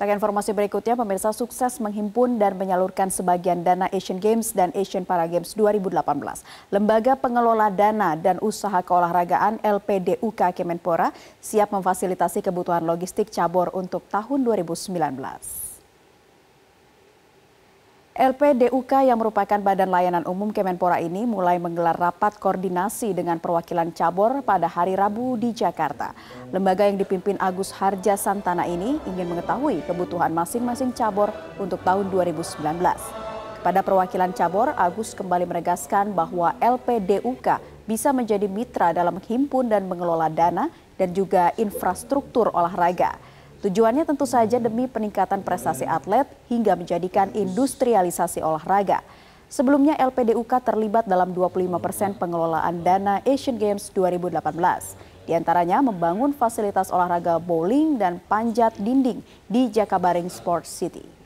Kita informasi berikutnya, pemirsa sukses menghimpun dan menyalurkan sebagian dana Asian Games dan Asian Para Games 2018. Lembaga Pengelola Dana dan Usaha Keolahragaan LPDUK Kemenpora siap memfasilitasi kebutuhan logistik cabur untuk tahun 2019. LPDUK yang merupakan Badan Layanan Umum Kemenpora ini mulai menggelar rapat koordinasi dengan perwakilan cabur pada hari Rabu di Jakarta. Lembaga yang dipimpin Agus Harja Santana ini ingin mengetahui kebutuhan masing-masing cabur untuk tahun 2019. Kepada perwakilan cabur, Agus kembali menegaskan bahwa LPDUK bisa menjadi mitra dalam menghimpun dan mengelola dana dan juga infrastruktur olahraga. Tujuannya tentu saja demi peningkatan prestasi atlet hingga menjadikan industrialisasi olahraga. Sebelumnya LPDUK terlibat dalam 25 persen pengelolaan dana Asian Games 2018. Di antaranya membangun fasilitas olahraga bowling dan panjat dinding di Jakabaring Sports City.